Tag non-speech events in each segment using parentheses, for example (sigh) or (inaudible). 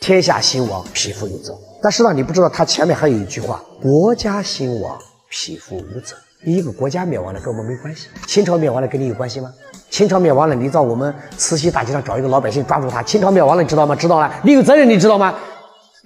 天下兴亡，匹夫有责。但是呢，你不知道他前面还有一句话：国家兴亡，匹夫无责。一个国家灭亡了，跟我们没关系。秦朝灭亡了，跟你有关系吗？秦朝灭亡了，你到我们慈禧大街上找一个老百姓抓住他？秦朝灭亡了，你知道吗？知道了，你有责任，你知道吗？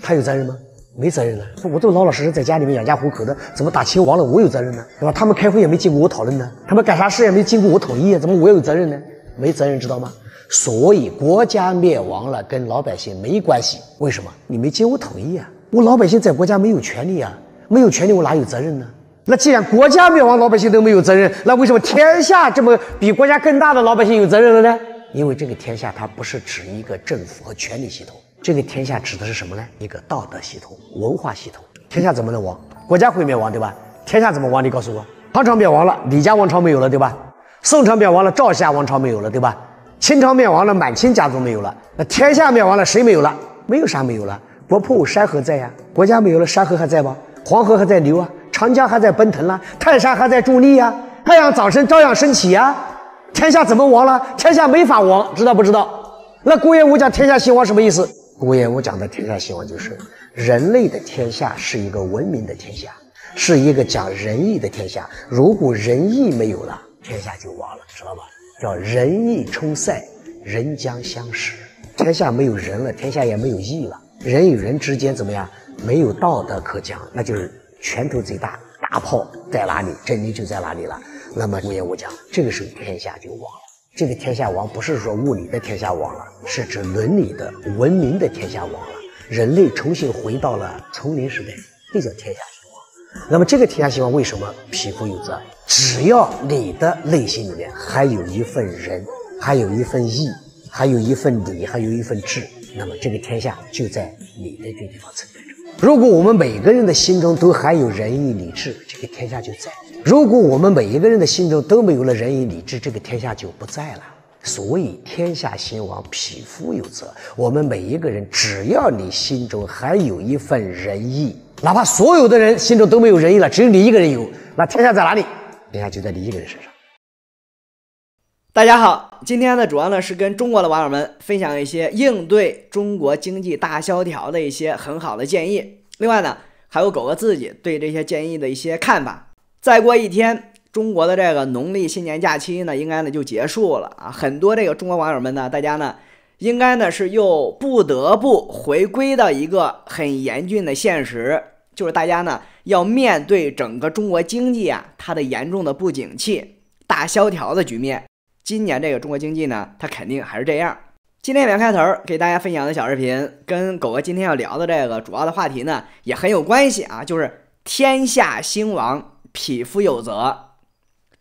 他有责任吗？没责任呢。我都老老实实在家里面养家糊口的，怎么打秦亡了我有责任呢？对吧？他们开会也没经过我讨论呢，他们干啥事也没经过我同意，怎么我有责任呢？没责任，知道吗？所以国家灭亡了，跟老百姓没关系。为什么？你没经我同意啊！我老百姓在国家没有权利啊，没有权利我哪有责任呢？那既然国家灭亡，老百姓都没有责任，那为什么天下这么比国家更大的老百姓有责任了呢？因为这个天下它不是指一个政府和权力系统，这个天下指的是什么呢？一个道德系统、文化系统。天下怎么能亡？国家会灭亡，对吧？天下怎么亡？你告诉我，唐朝灭亡了，李家王朝没有了，对吧？宋朝灭亡了，赵夏王朝没有了，对吧？清朝灭亡了，满清家族没有了，那天下灭亡了，谁没有了？没有啥没有了？国破山河在呀，国家没有了，山河还在吗？黄河还在流啊，长江还在奔腾啦，泰山还在伫立呀，太阳早晨照样升起呀，天下怎么亡了？天下没法亡，知道不知道？那顾炎武讲天下兴亡什么意思？顾炎武讲的天下兴亡就是人类的天下是一个文明的天下，是一个讲仁义的天下，如果仁义没有了，天下就亡了，知道吧？叫仁义充塞，人将相识。天下没有人了，天下也没有义了。人与人之间怎么样？没有道德可讲，那就是拳头最大，大炮在哪里，真理就在哪里了。那么我也无讲，这个时候天下就亡了。这个天下亡不是说物理的天下亡了，是指伦理的、文明的天下亡了。人类重新回到了丛林时代，这叫天下。那么，这个天下兴亡，为什么匹夫有责？只要你的内心里面还有一份仁，还有一份义，还有一份礼，还有一份智，那么这个天下就在你的这个地方存在着。如果我们每个人的心中都还有仁义礼智，这个天下就在；如果我们每一个人的心中都没有了仁义礼智，这个天下就不在了。所以，天下兴亡，匹夫有责。我们每一个人，只要你心中还有一份仁义。哪怕所有的人心中都没有仁义了，只有你一个人有，那天下在哪里？天下就在你一个人身上。大家好，今天呢，主要呢是跟中国的网友们分享一些应对中国经济大萧条的一些很好的建议。另外呢，还有狗哥自己对这些建议的一些看法。再过一天，中国的这个农历新年假期呢，应该呢就结束了啊。很多这个中国网友们呢，大家呢应该呢是又不得不回归到一个很严峻的现实。就是大家呢要面对整个中国经济啊，它的严重的不景气、大萧条的局面。今年这个中国经济呢，它肯定还是这样。今天两开头给大家分享的小视频，跟狗哥今天要聊的这个主要的话题呢也很有关系啊，就是天下兴亡，匹夫有责。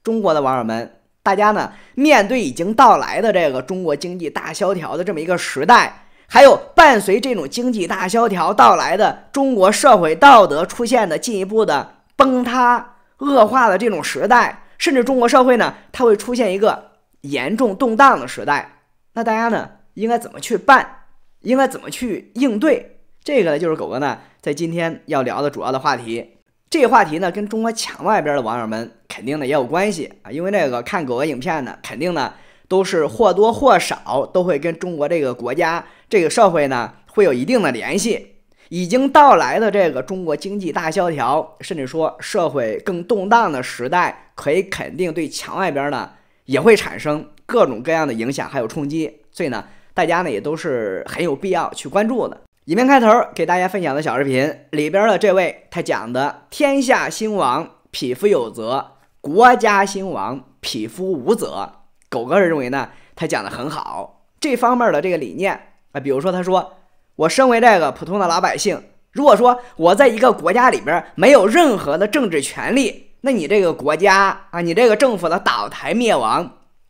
中国的网友们，大家呢面对已经到来的这个中国经济大萧条的这么一个时代。还有伴随这种经济大萧条到来的中国社会道德出现的进一步的崩塌、恶化的这种时代，甚至中国社会呢，它会出现一个严重动荡的时代。那大家呢，应该怎么去办？应该怎么去应对？这个呢，就是狗哥呢，在今天要聊的主要的话题。这个话题呢，跟中国墙外边的网友们肯定呢也有关系啊，因为那个看狗哥影片呢，肯定呢。都是或多或少都会跟中国这个国家、这个社会呢会有一定的联系。已经到来的这个中国经济大萧条，甚至说社会更动荡的时代，可以肯定对墙外边呢也会产生各种各样的影响，还有冲击。所以呢，大家呢也都是很有必要去关注的。里面开头给大家分享的小视频里边的这位，他讲的“天下兴亡，匹夫有责；国家兴亡，匹夫无责。”狗哥是认为呢，他讲的很好，这方面的这个理念啊，比如说他说，我身为这个普通的老百姓，如果说我在一个国家里边没有任何的政治权利，那你这个国家啊，你这个政府的倒台灭亡，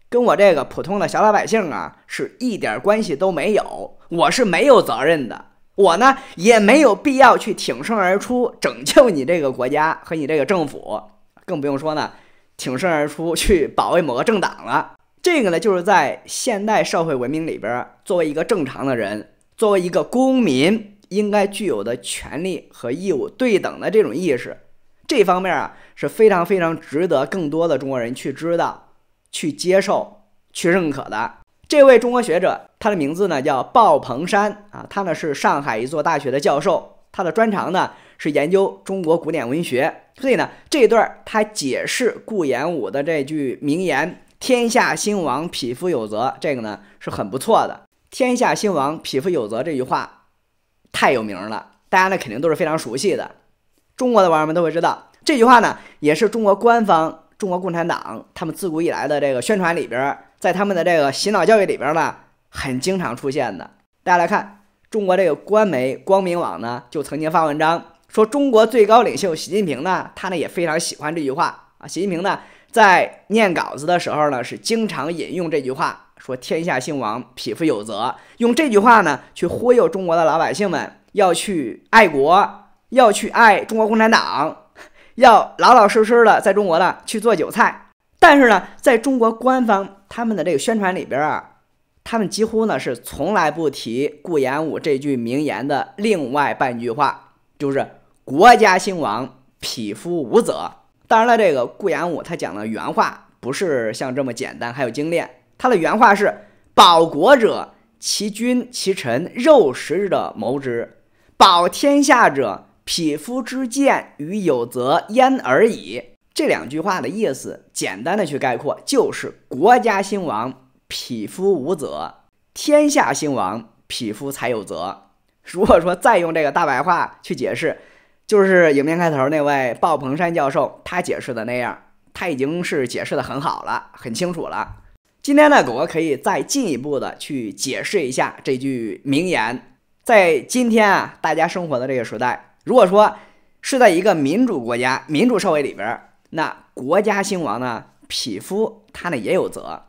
跟我这个普通的小老百姓啊是一点关系都没有，我是没有责任的，我呢也没有必要去挺身而出拯救你这个国家和你这个政府，更不用说呢挺身而出去保卫某个政党了。这个呢，就是在现代社会文明里边，作为一个正常的人，作为一个公民，应该具有的权利和义务对等的这种意识，这方面啊是非常非常值得更多的中国人去知道、去接受、去认可的。这位中国学者，他的名字呢叫鲍鹏山啊，他呢是上海一座大学的教授，他的专长呢是研究中国古典文学，所以呢，这一段他解释顾炎武的这句名言。天下兴亡，匹夫有责。这个呢，是很不错的。天下兴亡，匹夫有责这句话太有名了，大家呢肯定都是非常熟悉的。中国的网友们都会知道，这句话呢也是中国官方、中国共产党他们自古以来的这个宣传里边，在他们的这个洗脑教育里边呢，很经常出现的。大家来看，中国这个官媒光明网呢，就曾经发文章说，中国最高领袖习近平呢，他呢也非常喜欢这句话啊。习近平呢。在念稿子的时候呢，是经常引用这句话，说“天下兴亡，匹夫有责”。用这句话呢，去忽悠中国的老百姓们要去爱国，要去爱中国共产党，要老老实实的在中国呢去做韭菜。但是呢，在中国官方他们的这个宣传里边啊，他们几乎呢是从来不提顾炎武这句名言的另外半句话，就是“国家兴亡，匹夫无责”。当然了，这个顾炎武他讲的原话不是像这么简单，还有精炼。他的原话是：“保国者，其君其臣，肉食者谋之；保天下者，匹夫之贱与有责焉而已。”这两句话的意思，简单的去概括，就是国家兴亡，匹夫无责；天下兴亡，匹夫才有责。如果说再用这个大白话去解释。就是影片开头那位鲍鹏山教授他解释的那样，他已经是解释的很好了，很清楚了。今天呢，狗哥可以再进一步的去解释一下这句名言。在今天啊，大家生活的这个时代，如果说是在一个民主国家、民主社会里边，那国家兴亡呢，匹夫他呢也有责。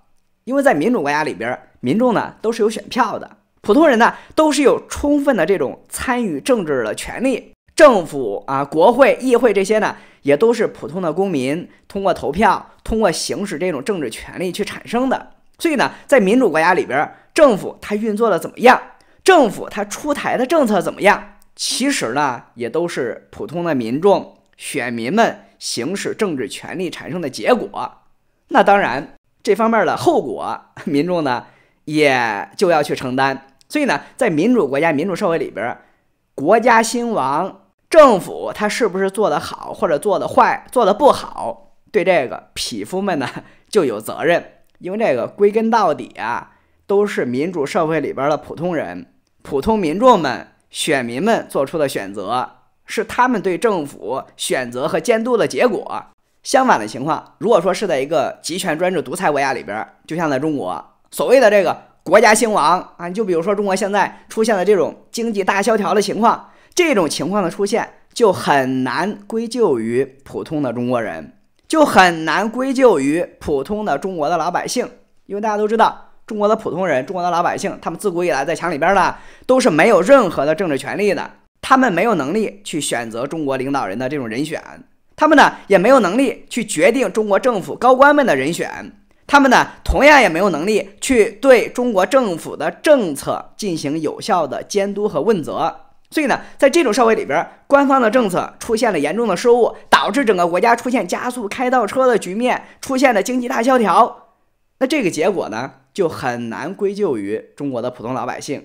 因为在民主国家里边，民众呢都是有选票的，普通人呢都是有充分的这种参与政治的权利。政府啊，国会议会这些呢，也都是普通的公民通过投票，通过行使这种政治权利去产生的。所以呢，在民主国家里边，政府它运作的怎么样，政府它出台的政策怎么样，其实呢，也都是普通的民众、选民们行使政治权利产生的结果。那当然，这方面的后果，民众呢也就要去承担。所以呢，在民主国家、民主社会里边，国家兴亡。政府他是不是做得好，或者做得坏，做得不好，对这个匹夫们呢就有责任，因为这个归根到底啊，都是民主社会里边的普通人、普通民众们、选民们做出的选择，是他们对政府选择和监督的结果。相反的情况，如果说是在一个集权、专制、独裁国家里边，就像在中国，所谓的这个国家兴亡啊，你就比如说中国现在出现了这种经济大萧条的情况。这种情况的出现，就很难归咎于普通的中国人，就很难归咎于普通的中国的老百姓。因为大家都知道，中国的普通人、中国的老百姓，他们自古以来在墙里边呢，都是没有任何的政治权利的。他们没有能力去选择中国领导人的这种人选，他们呢也没有能力去决定中国政府高官们的人选，他们呢同样也没有能力去对中国政府的政策进行有效的监督和问责。所以呢，在这种社会里边，官方的政策出现了严重的失误，导致整个国家出现加速开倒车的局面，出现了经济大萧条。那这个结果呢，就很难归咎于中国的普通老百姓。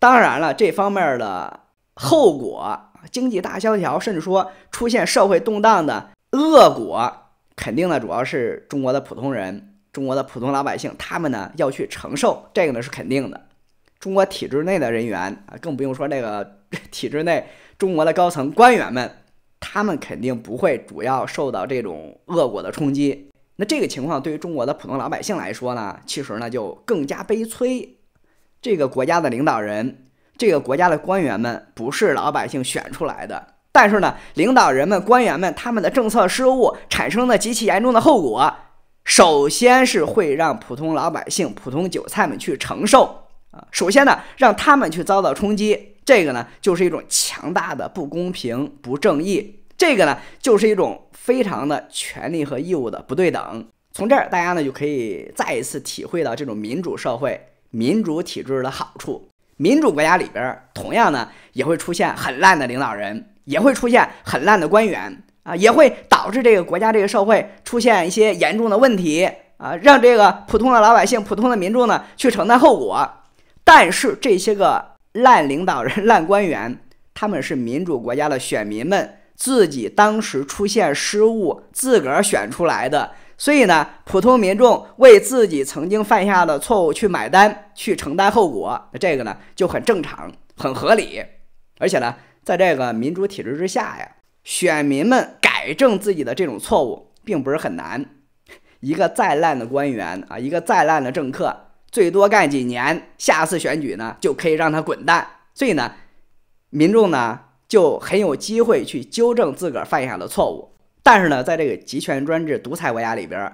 当然了，这方面的后果，经济大萧条，甚至说出现社会动荡的恶果，肯定呢，主要是中国的普通人，中国的普通老百姓，他们呢要去承受这个呢，是肯定的。中国体制内的人员啊，更不用说那个。(laughs) 体制内中国的高层官员们，他们肯定不会主要受到这种恶果的冲击。那这个情况对于中国的普通老百姓来说呢，其实呢就更加悲催。这个国家的领导人，这个国家的官员们不是老百姓选出来的，但是呢，领导人们、官员们他们的政策失误产生的极其严重的后果，首先是会让普通老百姓、普通韭菜们去承受啊。首先呢，让他们去遭到冲击。这个呢，就是一种强大的不公平、不正义。这个呢，就是一种非常的权利和义务的不对等。从这儿，大家呢就可以再一次体会到这种民主社会、民主体制的好处。民主国家里边，同样呢也会出现很烂的领导人，也会出现很烂的官员啊，也会导致这个国家、这个社会出现一些严重的问题啊，让这个普通的老百姓、普通的民众呢去承担后果。但是这些个。烂领导人、烂官员，他们是民主国家的选民们自己当时出现失误，自个儿选出来的。所以呢，普通民众为自己曾经犯下的错误去买单、去承担后果，这个呢就很正常、很合理。而且呢，在这个民主体制之下呀，选民们改正自己的这种错误并不是很难。一个再烂的官员啊，一个再烂的政客。最多干几年，下次选举呢就可以让他滚蛋。所以呢，民众呢就很有机会去纠正自个儿犯下的错误。但是呢，在这个集权专制独裁国家里边，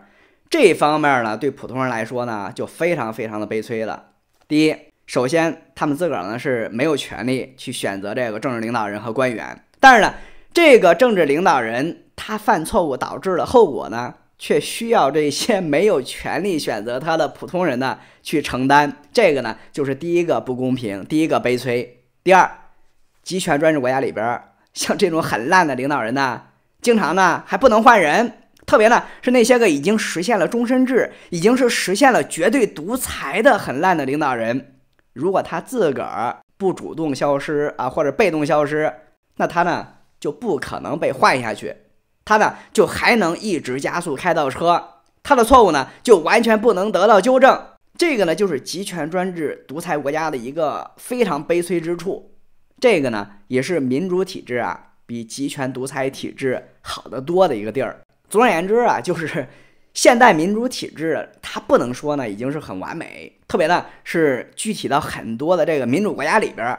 这方面呢，对普通人来说呢，就非常非常的悲催了。第一，首先他们自个儿呢是没有权利去选择这个政治领导人和官员。但是呢，这个政治领导人他犯错误导致的后果呢？却需要这些没有权利选择他的普通人呢去承担，这个呢就是第一个不公平，第一个悲催。第二，集权专制国家里边，像这种很烂的领导人呢，经常呢还不能换人，特别呢是那些个已经实现了终身制，已经是实现了绝对独裁的很烂的领导人，如果他自个儿不主动消失啊，或者被动消失，那他呢就不可能被换下去。他呢就还能一直加速开到车，他的错误呢就完全不能得到纠正。这个呢就是集权专制独裁国家的一个非常悲催之处。这个呢也是民主体制啊比集权独裁体制好得多的一个地儿。总而言之啊，就是现代民主体制它不能说呢已经是很完美，特别呢是具体到很多的这个民主国家里边，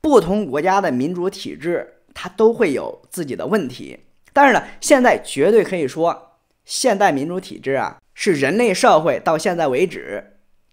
不同国家的民主体制它都会有自己的问题。但是呢，现在绝对可以说，现代民主体制啊，是人类社会到现在为止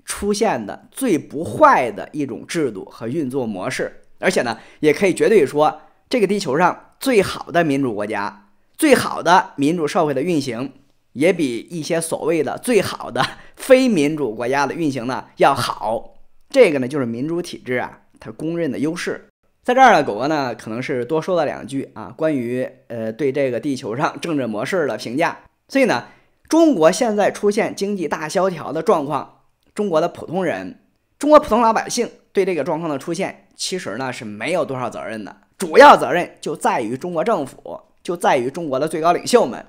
出现的最不坏的一种制度和运作模式。而且呢，也可以绝对说，这个地球上最好的民主国家、最好的民主社会的运行，也比一些所谓的最好的 (laughs) 非民主国家的运行呢要好。这个呢，就是民主体制啊，它公认的优势。在这儿呢，狗哥呢可能是多说了两句啊，关于呃对这个地球上政治模式的评价。所以呢，中国现在出现经济大萧条的状况，中国的普通人，中国普通老百姓对这个状况的出现，其实呢是没有多少责任的。主要责任就在于中国政府，就在于中国的最高领袖们。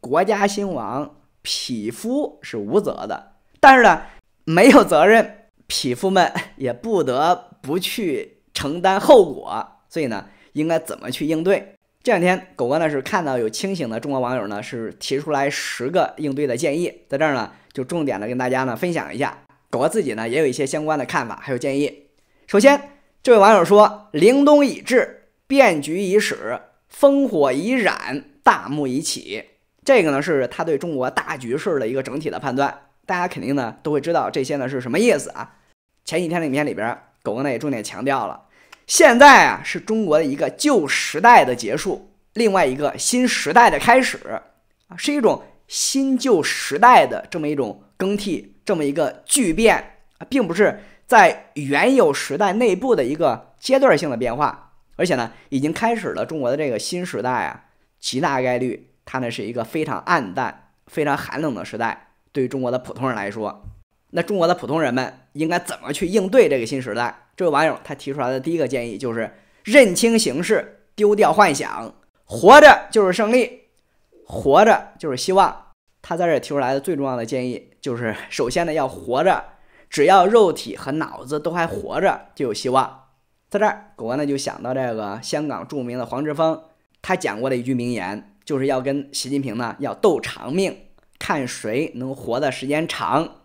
国家兴亡，匹夫是无责的。但是呢，没有责任，匹夫们也不得不去。承担后果，所以呢，应该怎么去应对？这两天，狗哥呢是看到有清醒的中国网友呢是提出来十个应对的建议，在这儿呢就重点的跟大家呢分享一下，狗哥自己呢也有一些相关的看法还有建议。首先，这位网友说：“凛冬已至，变局已始，烽火已燃，大幕已起。”这个呢是他对中国大局势的一个整体的判断，大家肯定呢都会知道这些呢是什么意思啊。前几天的影片里边。狗狗呢也重点强调了，现在啊是中国的一个旧时代的结束，另外一个新时代的开始啊，是一种新旧时代的这么一种更替，这么一个巨变啊，并不是在原有时代内部的一个阶段性的变化，而且呢，已经开始了中国的这个新时代啊，极大概率它呢是一个非常暗淡、非常寒冷的时代，对于中国的普通人来说。那中国的普通人们应该怎么去应对这个新时代？这位网友他提出来的第一个建议就是认清形势，丢掉幻想，活着就是胜利，活着就是希望。他在这提出来的最重要的建议就是：首先呢要活着，只要肉体和脑子都还活着，就有希望。在这，狗哥呢就想到这个香港著名的黄志峰，他讲过的一句名言，就是要跟习近平呢要斗长命，看谁能活的时间长。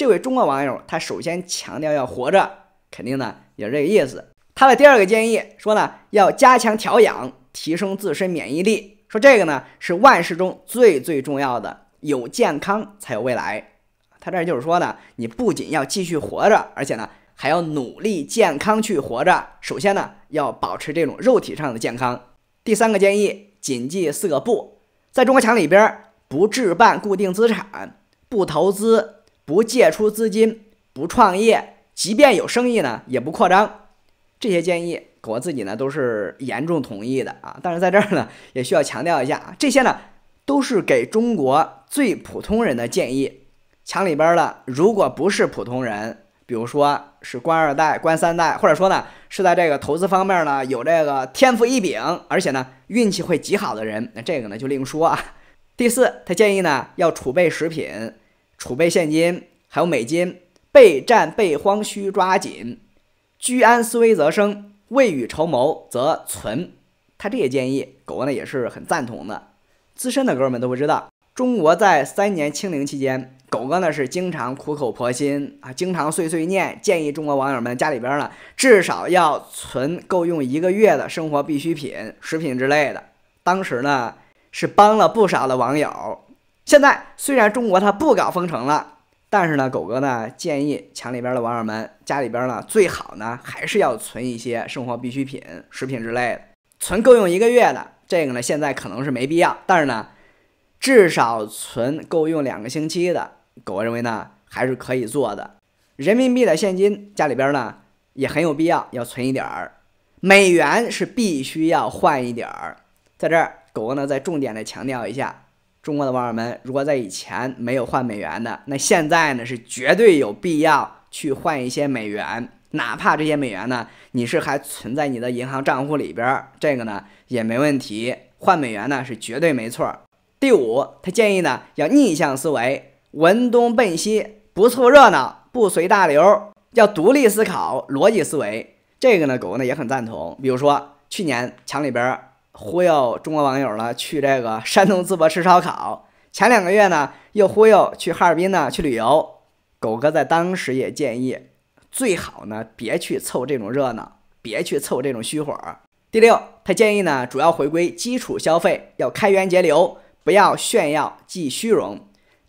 这位中国网友，他首先强调要活着，肯定呢也是这个意思。他的第二个建议说呢，要加强调养，提升自身免疫力。说这个呢是万事中最最重要的，有健康才有未来。他这就是说呢，你不仅要继续活着，而且呢还要努力健康去活着。首先呢要保持这种肉体上的健康。第三个建议，谨记四个不：在中国墙里边不置办固定资产，不投资。不借出资金，不创业，即便有生意呢，也不扩张。这些建议我自己呢都是严重同意的啊。但是在这儿呢，也需要强调一下啊，这些呢都是给中国最普通人的建议。墙里边的，如果不是普通人，比如说是官二代、官三代，或者说呢是在这个投资方面呢有这个天赋异禀，而且呢运气会极好的人，那这个呢就另说啊。(laughs) 第四，他建议呢要储备食品。储备现金，还有美金，备战备荒需抓紧，居安思危则生，未雨绸缪则存。他这些建议，狗哥呢也是很赞同的。资深的哥们都不知道，中国在三年清零期间，狗哥呢是经常苦口婆心啊，经常碎碎念，建议中国网友们家里边呢至少要存够用一个月的生活必需品、食品之类的。当时呢是帮了不少的网友。现在虽然中国它不搞封城了，但是呢，狗哥呢建议墙里边的网友们家里边呢最好呢还是要存一些生活必需品、食品之类的，存够用一个月的这个呢现在可能是没必要，但是呢至少存够用两个星期的，狗认为呢还是可以做的。人民币的现金家里边呢也很有必要要存一点儿，美元是必须要换一点儿。在这儿，狗哥呢再重点的强调一下。中国的网友们，如果在以前没有换美元的，那现在呢是绝对有必要去换一些美元，哪怕这些美元呢你是还存在你的银行账户里边，这个呢也没问题，换美元呢是绝对没错。第五，他建议呢要逆向思维，闻东奔西，不凑热闹，不随大流，要独立思考，逻辑思维，这个呢狗呢也很赞同。比如说去年墙里边。忽悠中国网友呢去这个山东淄博吃烧烤。前两个月呢，又忽悠去哈尔滨呢去旅游。狗哥在当时也建议，最好呢别去凑这种热闹，别去凑这种虚火。第六，他建议呢，主要回归基础消费，要开源节流，不要炫耀即虚荣。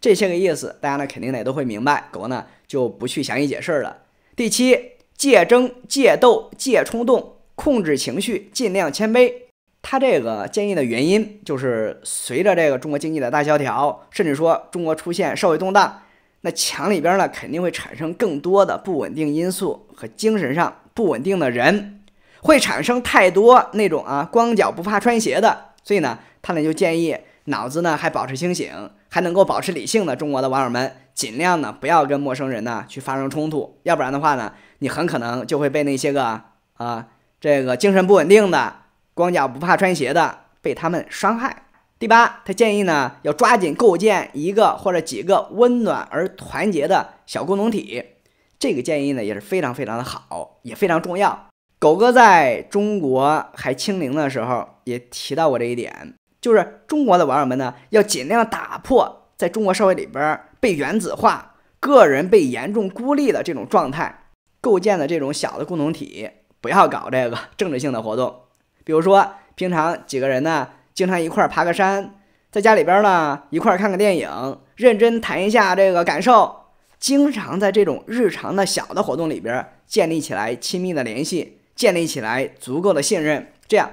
这些个意思，大家呢肯定也都会明白。狗哥呢就不去详细解释了。第七，戒争、戒斗、戒冲动，控制情绪，尽量谦卑。他这个建议的原因，就是随着这个中国经济的大萧条，甚至说中国出现社会动荡，那墙里边呢肯定会产生更多的不稳定因素和精神上不稳定的人，会产生太多那种啊光脚不怕穿鞋的，所以呢，他呢就建议脑子呢还保持清醒，还能够保持理性的中国的网友们，尽量呢不要跟陌生人呢去发生冲突，要不然的话呢，你很可能就会被那些个啊这个精神不稳定的。光脚不怕穿鞋的，被他们伤害。第八，他建议呢，要抓紧构建一个或者几个温暖而团结的小共同体。这个建议呢也是非常非常的好，也非常重要。狗哥在中国还清零的时候也提到过这一点，就是中国的网友们呢要尽量打破在中国社会里边被原子化、个人被严重孤立的这种状态，构建的这种小的共同体，不要搞这个政治性的活动。比如说，平常几个人呢，经常一块儿爬个山，在家里边呢一块儿看个电影，认真谈一下这个感受。经常在这种日常的小的活动里边，建立起来亲密的联系，建立起来足够的信任。这样，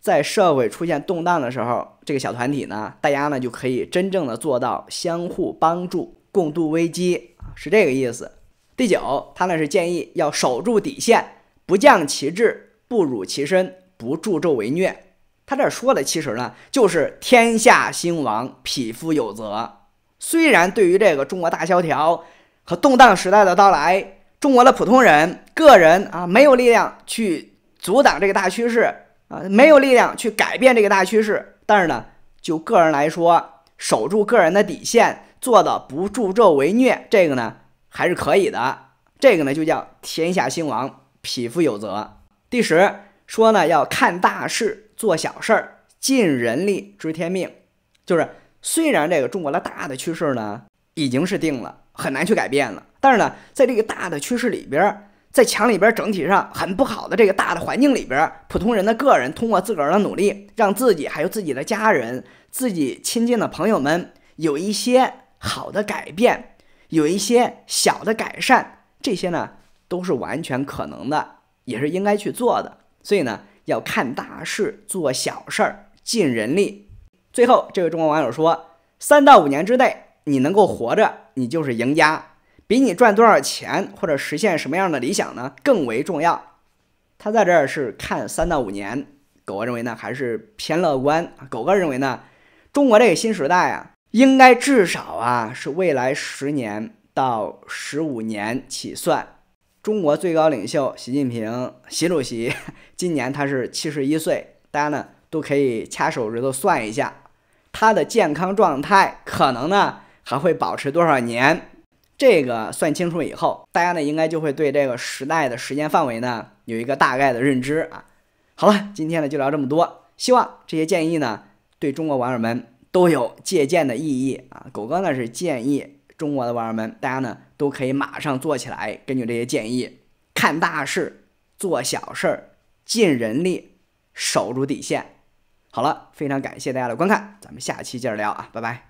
在社会出现动荡的时候，这个小团体呢，大家呢就可以真正的做到相互帮助，共度危机，是这个意思。第九，他呢是建议要守住底线，不降其志，不辱其身。不助纣为虐，他这说的其实呢，就是天下兴亡，匹夫有责。虽然对于这个中国大萧条和动荡时代的到来，中国的普通人个人啊，没有力量去阻挡这个大趋势啊，没有力量去改变这个大趋势。但是呢，就个人来说，守住个人的底线，做的不助纣为虐，这个呢，还是可以的。这个呢，就叫天下兴亡，匹夫有责。第十。说呢，要看大事做小事儿，尽人力知天命。就是虽然这个中国的大的趋势呢已经是定了，很难去改变了，但是呢，在这个大的趋势里边，在墙里边整体上很不好的这个大的环境里边，普通人的个人通过自个儿的努力，让自己还有自己的家人、自己亲近的朋友们有一些好的改变，有一些小的改善，这些呢都是完全可能的，也是应该去做的。所以呢，要看大事做小事儿，尽人力。最后，这位中国网友说：“三到五年之内，你能够活着，你就是赢家。比你赚多少钱或者实现什么样的理想呢更为重要。”他在这儿是看三到五年，狗哥认为呢还是偏乐观。狗哥认为呢，中国这个新时代啊，应该至少啊是未来十年到十五年起算。中国最高领袖习近平，(laughs) 习主席，(laughs) 今年他是七十一岁，大家呢都可以掐手指头算一下，他的健康状态可能呢还会保持多少年？这个算清楚以后，大家呢应该就会对这个时代的时间范围呢有一个大概的认知啊。好了，今天呢就聊这么多，希望这些建议呢对中国网友们都有借鉴的意义啊。狗哥呢是建议中国的网友们，大家呢。都可以马上做起来，根据这些建议，看大事，做小事儿，尽人力，守住底线。好了，非常感谢大家的观看，咱们下期接着聊啊，拜拜。